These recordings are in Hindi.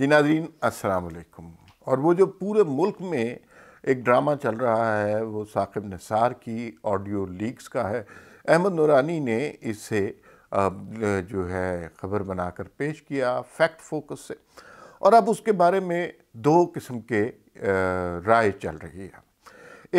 जी नाजरीन असलकुम और वो जो पूरे मुल्क में एक ड्रामा चल रहा है वो साकिब निसार की ऑडियो लीक्स का है अहमद नूरानी ने इसे जो है ख़बर बनाकर पेश किया फैक्ट फोकस से और अब उसके बारे में दो किस्म के राय चल रही है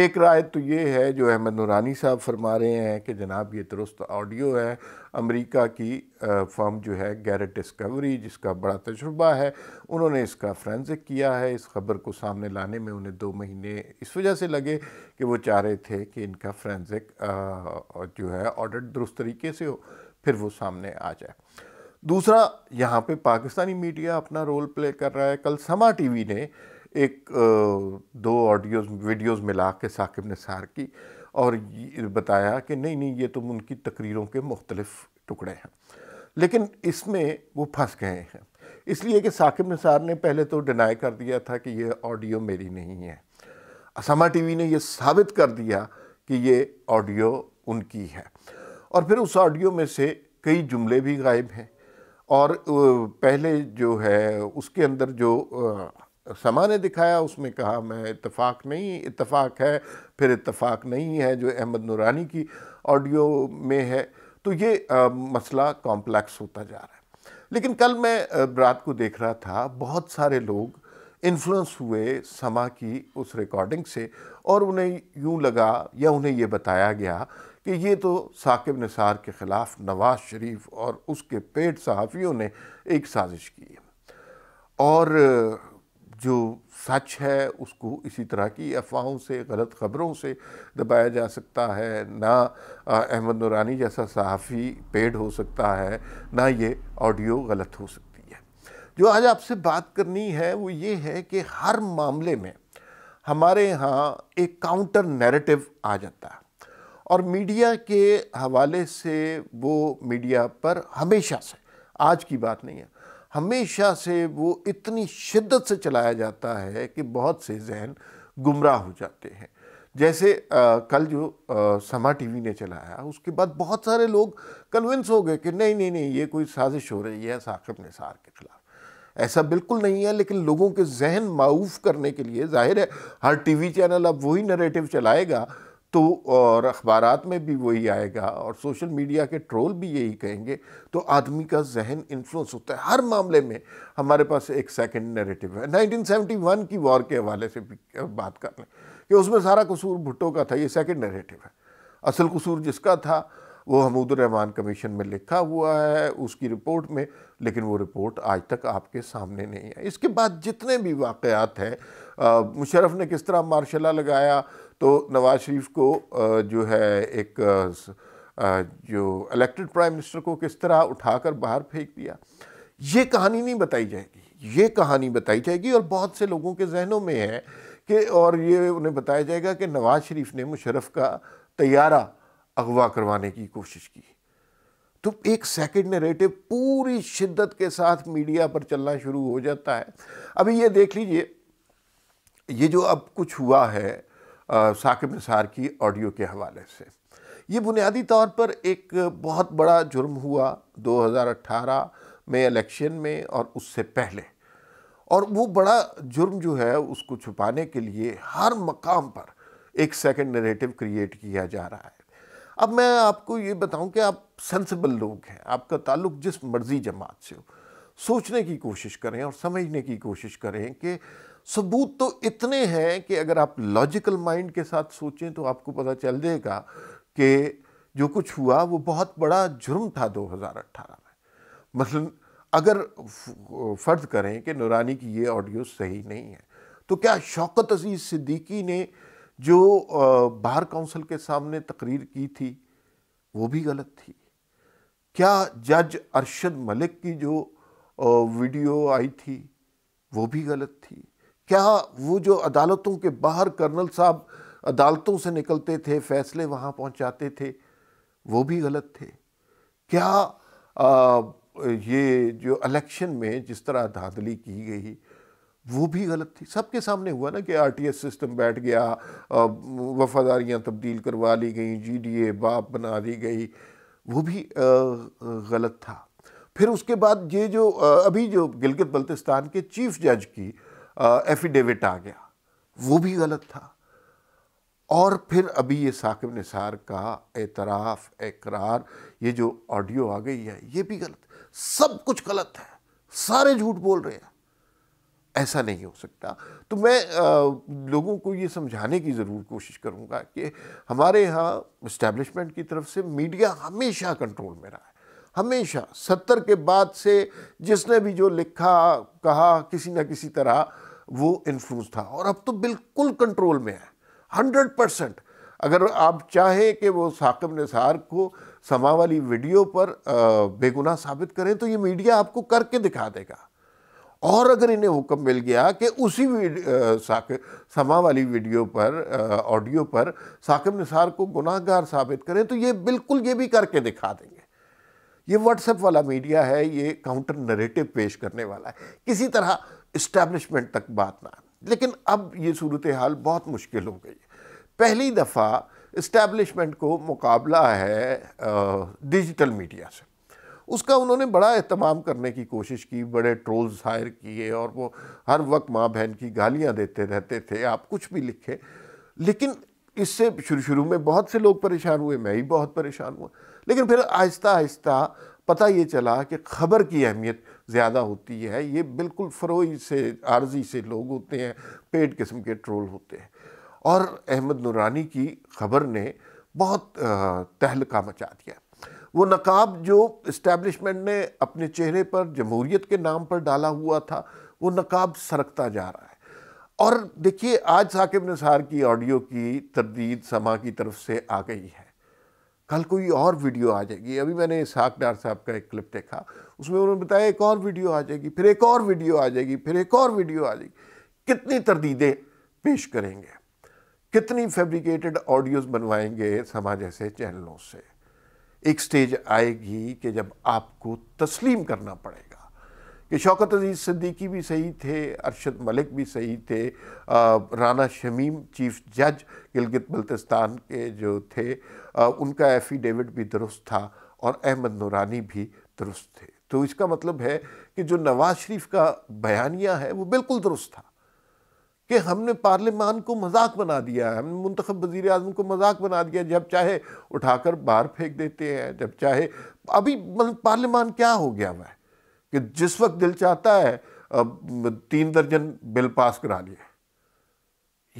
एक राय तो ये है जो अहमद नूरानी साहब फरमा रहे हैं कि जनाब ये दुरुस्त ऑडियो है अमेरिका की फर्म जो है गैरट डिस्कवरी जिसका बड़ा तजुर्बा है उन्होंने इसका फ्रेंसिक किया है इस खबर को सामने लाने में उन्हें दो महीने इस वजह से लगे कि वो चाह रहे थे कि इनका फ्रेंसिक जो है ऑडिट दुरुस्त तरीके से हो फिर वो सामने आ जाए दूसरा यहाँ पे पाकिस्तानी मीडिया अपना रोल प्ले कर रहा है कल समा टीवी ने एक दो ऑडियोज वीडियोस मिला के साकिब निसार की और बताया कि नहीं नहीं ये तो उनकी तकरीरों के मुख्तलिफ टुकड़े हैं लेकिन इसमें वो फंस गए हैं इसलिए कि साकिब निसार ने पहले तो डिनाई कर दिया था कि ये ऑडियो मेरी नहीं है असमा टीवी ने ये साबित कर दिया कि ये ऑडियो उनकी है और फिर उस ऑडियो में से कई जुमले भी गायब हैं और पहले जो है उसके अंदर जो समा ने दिखाया उसमें कहा मैं इतफाक़ नहीं इतफाक़ है फिर इतफाक़ नहीं है जो अहमद नूरानी की ऑडियो में है तो ये आ, मसला कॉम्प्लेक्स होता जा रहा है लेकिन कल मैं रात को देख रहा था बहुत सारे लोग इन्फ्लुएंस हुए समा की उस रिकॉर्डिंग से और उन्हें यूं लगा या उन्हें ये बताया गया कि ये तो साकिब निसार के ख़िलाफ़ नवाज़ शरीफ और उसके पेट सहाफ़ियों ने एक साजिश की है और जो सच है उसको इसी तरह की अफवाहों से गलत ख़बरों से दबाया जा सकता है ना अहमद नूरानी जैसा सहाफ़ी पेड हो सकता है ना ये ऑडियो गलत हो सकती है जो आज आपसे बात करनी है वो ये है कि हर मामले में हमारे यहाँ एक काउंटर नैरेटिव आ जाता है और मीडिया के हवाले से वो मीडिया पर हमेशा से आज की बात नहीं है हमेशा से वो इतनी शिद्दत से चलाया जाता है कि बहुत से जहन गुमराह हो जाते हैं जैसे आ, कल जो समा टीवी ने चलाया उसके बाद बहुत सारे लोग कन्विंस हो गए कि नहीं नहीं नहीं ये कोई साजिश हो रही है साकिब निसार के खिलाफ ऐसा बिल्कुल नहीं है लेकिन लोगों के जहन माऊफ करने के लिए जाहिर है हर टीवी चैनल अब वही नरेटिव चलाएगा तो और अखबार में भी वही आएगा और सोशल मीडिया के ट्रोल भी यही कहेंगे तो आदमी का जहन इन्फ्लुएंस होता है हर मामले में हमारे पास एक सेकंड नैरेटिव है 1971 की वॉर के हवाले से भी बात कर लें कि उसमें सारा कसूर भुट्टो का था ये सेकंड नैरेटिव है असल कसूर जिसका था वो हमूदुररहमान कमीशन में लिखा हुआ है उसकी रिपोर्ट में लेकिन वो रिपोर्ट आज तक आपके सामने नहीं है इसके बाद जितने भी वाक़ात हैं मुशरफ ने किस तरह मार्शला लगाया तो नवाज शरीफ को जो है एक जो इलेक्टेड प्राइम मिनिस्टर को किस तरह उठाकर बाहर फेंक दिया ये कहानी नहीं बताई जाएगी ये कहानी बताई जाएगी और बहुत से लोगों के जहनों में है कि और ये उन्हें बताया जाएगा कि नवाज शरीफ ने मुशरफ का तैयारा अगवा करवाने की कोशिश की तो एक सेकंड नरेटिव पूरी शिद्दत के साथ मीडिया पर चलना शुरू हो जाता है अभी ये देख लीजिए ये जो अब कुछ हुआ है साकिब निसार की ऑडियो के हवाले से ये बुनियादी तौर पर एक बहुत बड़ा जुर्म हुआ 2018 में इलेक्शन में और उससे पहले और वो बड़ा जुर्म जो है उसको छुपाने के लिए हर मकाम पर एक सेकंड नरेटिव क्रिएट किया जा रहा है अब मैं आपको ये बताऊं कि आप सेंसिबल लोग हैं आपका ताल्लुक जिस मर्ज़ी जमात से हो सोचने की कोशिश करें और समझने की कोशिश करें कि सबूत तो इतने हैं कि अगर आप लॉजिकल माइंड के साथ सोचें तो आपको पता चल जाएगा कि जो कुछ हुआ वो बहुत बड़ा जुर्म था 2018 में मतलब अगर फ़र्ज करें कि नूरानी की ये ऑडियो सही नहीं है तो क्या शौकत अजीज़ सिद्दीकी ने जो बार काउंसिल के सामने तकरीर की थी वो भी गलत थी क्या जज अरशद मलिक की जो वीडियो आई थी वो भी गलत थी क्या वो जो अदालतों के बाहर कर्नल साहब अदालतों से निकलते थे फैसले वहाँ पहुँचाते थे वो भी गलत थे क्या आ, ये जो इलेक्शन में जिस तरह धांधली की गई वो भी गलत थी सबके सामने हुआ ना कि आरटीएस सिस्टम बैठ गया वफादारियाँ तब्दील करवा ली गई जीडीए बाप बना दी गई वो भी आ, गलत था फिर उसके बाद ये जो अभी जो गिलगित बल्तिस्तान के चीफ जज की एफिडेविट आ गया वो भी गलत था और फिर अभी ये साकिब निसार का एतराफ़ एकरार ये जो ऑडियो आ गई है ये भी गलत सब कुछ गलत है सारे झूठ बोल रहे हैं ऐसा नहीं हो सकता तो मैं आ, लोगों को ये समझाने की ज़रूर कोशिश करूँगा कि हमारे यहाँ इस्टेब्लिशमेंट की तरफ से मीडिया हमेशा कंट्रोल में रहा है हमेशा सत्तर के बाद से जिसने भी जो लिखा कहा किसी ना किसी तरह वो इन्फ्लुएंस था और अब तो बिल्कुल कंट्रोल में है हंड्रेड परसेंट अगर आप चाहें कि वो साकिब निसार को समा वाली वीडियो पर बेगुनाह साबित करें तो ये मीडिया आपको करके दिखा देगा और अगर इन्हें हुक्म मिल गया कि उसी साकिब समा वाली वीडियो पर ऑडियो पर साकिब निसार को गुनाहगार साबित करें तो ये बिल्कुल ये भी करके दिखा देंगे ये व्हाट्सएप वाला मीडिया है ये काउंटर नरेटिव पेश करने वाला है किसी तरह इस्टेब्लिशमेंट तक बात ना लेकिन अब ये सूरत हाल बहुत मुश्किल हो गई पहली दफ़ा इस्टेब्लिशमेंट को मुकाबला है डिजिटल मीडिया से उसका उन्होंने बड़ा अहतमाम करने की कोशिश की बड़े ट्रोल्स हायर किए और वो हर वक्त माँ बहन की गालियाँ देते रहते थे आप कुछ भी लिखे लेकिन इससे शुरू शुरू में बहुत से लोग परेशान हुए मैं ही बहुत परेशान हुआ लेकिन फिर आहिस्ता आहिस्ता पता ये चला कि ख़बर की अहमियत ज़्यादा होती है ये बिल्कुल फरोई से आर्जी से लोग होते हैं पेड किस्म के ट्रोल होते हैं और अहमद नूरानी की खबर ने बहुत तहलका मचा दिया वो नकाब जो इस्टेब्लिशमेंट ने अपने चेहरे पर जमहूरीत के नाम पर डाला हुआ था वो नकाब सरकता जा रहा है और देखिए आज साकिब निसार की ऑडियो की तरदीद समा की तरफ से आ गई है कल कोई और वीडियो आ जाएगी अभी मैंने साक डार साहब का एक क्लिप देखा उसमें उन्होंने बताया एक और वीडियो आ जाएगी फिर एक और वीडियो आ जाएगी फिर एक और वीडियो आ जाएगी कितनी तरदीदें पेश करेंगे कितनी फैब्रिकेटेड ऑडियोज बनवाएंगे समा जैसे चैनलों से एक स्टेज आएगी कि जब आपको तस्लीम करना पड़ेगा कि शौकत अजीज़ सिद्दीकी भी सही थे अरशद मलिक भी सही थे आ, राना शमीम चीफ जज गिलगित बल्तिस्तान के जो थे आ, उनका एफिडेविट भी दुरुस्त था और अहमद नूरानी भी दुरुस्त थे तो इसका मतलब है कि जो नवाज शरीफ का बयानिया है वो बिल्कुल दुरुस्त था कि हमने पार्लियामान को मजाक बना दिया है हमने मंतखब वज़ी अजम को मजाक बना दिया जब चाहे उठाकर बाहर फेंक देते हैं जब चाहे अभी मतलब पार्लियामान क्या हो गया हुआ है कि जिस वक्त दिल चाहता है तीन दर्जन बिल पास करा लिए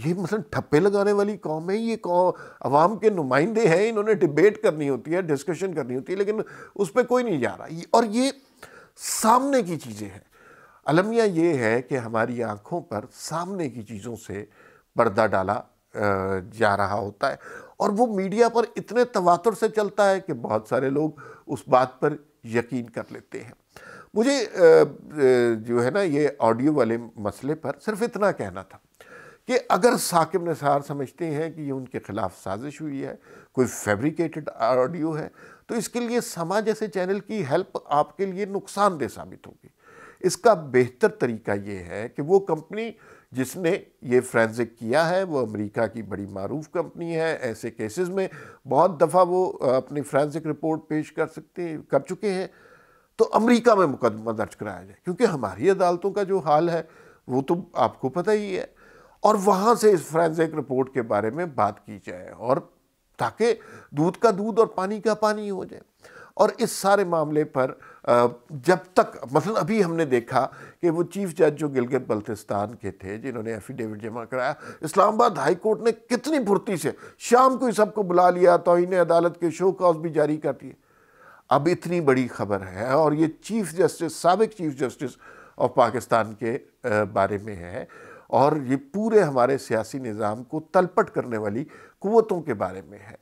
ये मतलब ठप्पे लगाने वाली कौम है ये कौम अवाम के नुमाइंदे हैं इन्होंने डिबेट करनी होती है डिस्कशन करनी होती है लेकिन उस पर कोई नहीं जा रहा और ये सामने की चीज़ें हैं अलमिया ये है कि हमारी आँखों पर सामने की चीज़ों से पर्दा डाला जा रहा होता है और वो मीडिया पर इतने तवातर से चलता है कि बहुत सारे लोग उस बात पर यकीन कर लेते हैं मुझे जो है ना ये ऑडियो वाले मसले पर सिर्फ इतना कहना था कि अगर साकिब निसार समझते हैं कि ये उनके ख़िलाफ़ साजिश हुई है कोई फैब्रिकेटेड ऑडियो है तो इसके लिए समा जैसे चैनल की हेल्प आपके लिए नुकसानदेह साबित होगी इसका बेहतर तरीका ये है कि वो कंपनी जिसने ये फ्रेंसिक किया है वो अमेरिका की बड़ी मरूफ कंपनी है ऐसे केसेस में बहुत दफ़ा वो अपनी फ्रेंसिक रिपोर्ट पेश कर सकते कर चुके हैं तो अमेरिका में मुकदमा दर्ज कराया जाए क्योंकि हमारी अदालतों का जो हाल है वो तो आपको पता ही है और वहाँ से इस फ्रेंसिक रिपोर्ट के बारे में बात की जाए और ताकि दूध का दूध और पानी का पानी हो जाए और इस सारे मामले पर जब तक मतलब अभी हमने देखा कि वो चीफ जज जो गिलगित बल्तिस्तान के थे जिन्होंने एफिडेविट जमा कराया इस्लामाबाद हाई कोर्ट ने कितनी फुर्ती से शाम को ही सबको बुला लिया तो इन्हें अदालत के शो कॉज भी जारी कर दिए अब इतनी बड़ी खबर है और ये चीफ जस्टिस सबक चीफ जस्टिस ऑफ पाकिस्तान के बारे में है और ये पूरे हमारे सियासी निज़ाम को तलपट करने वाली कुतों के बारे में है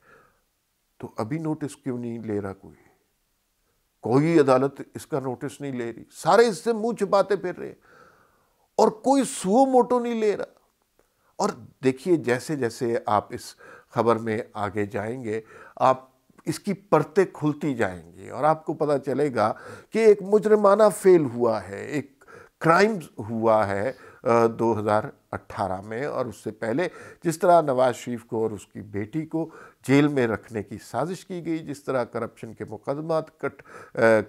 तो अभी नोटिस क्यों नहीं ले रहा कोई कोई अदालत इसका नोटिस नहीं ले रही सारे इससे मुंह छुपाते फिर रहे और कोई सुओ मोटो नहीं ले रहा और देखिए जैसे जैसे आप इस खबर में आगे जाएंगे आप इसकी परतें खुलती जाएंगी और आपको पता चलेगा कि एक मुजरमाना फेल हुआ है एक क्राइम हुआ है 2018 में और उससे पहले जिस तरह नवाज शरीफ को और उसकी बेटी को जेल में रखने की साजिश की गई जिस तरह करप्शन के मुकदमात कट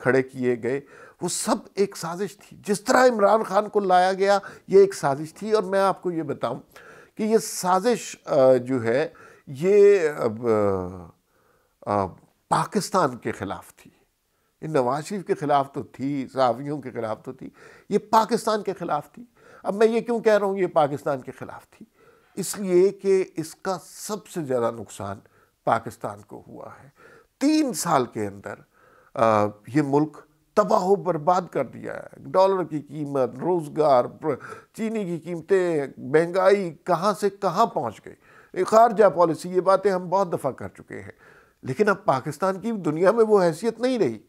खड़े किए गए वो सब एक साजिश थी जिस तरह इमरान खान को लाया गया ये एक साजिश थी और मैं आपको ये बताऊं कि ये साजिश जो है ये पाकिस्तान के ख़िलाफ़ थी ये नवाज शरीफ के ख़िलाफ़ तो थी सावियों के ख़िलाफ़ तो थी ये पाकिस्तान के ख़िलाफ़ थी अब मैं ये क्यों कह रहा हूँ ये पाकिस्तान के ख़िलाफ़ थी इसलिए कि इसका सबसे ज़्यादा नुकसान पाकिस्तान को हुआ है तीन साल के अंदर आ, ये मुल्क तबाह बर्बाद कर दिया है डॉलर की कीमत रोज़गार चीनी की कीमतें महंगाई कहाँ से कहाँ पहुँच गई खारजा पॉलिसी ये बातें हम बहुत दफ़ा कर चुके हैं लेकिन अब पाकिस्तान की दुनिया में वो हैसियत नहीं रही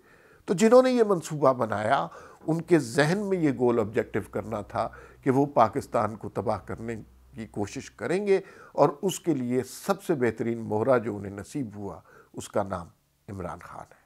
तो जिन्होंने ये मंसूबा बनाया उनके जहन में ये गोल ऑब्जेक्टिव करना था कि वो पाकिस्तान को तबाह करने की कोशिश करेंगे और उसके लिए सबसे बेहतरीन मोहरा जो उन्हें नसीब हुआ उसका नाम इमरान खान है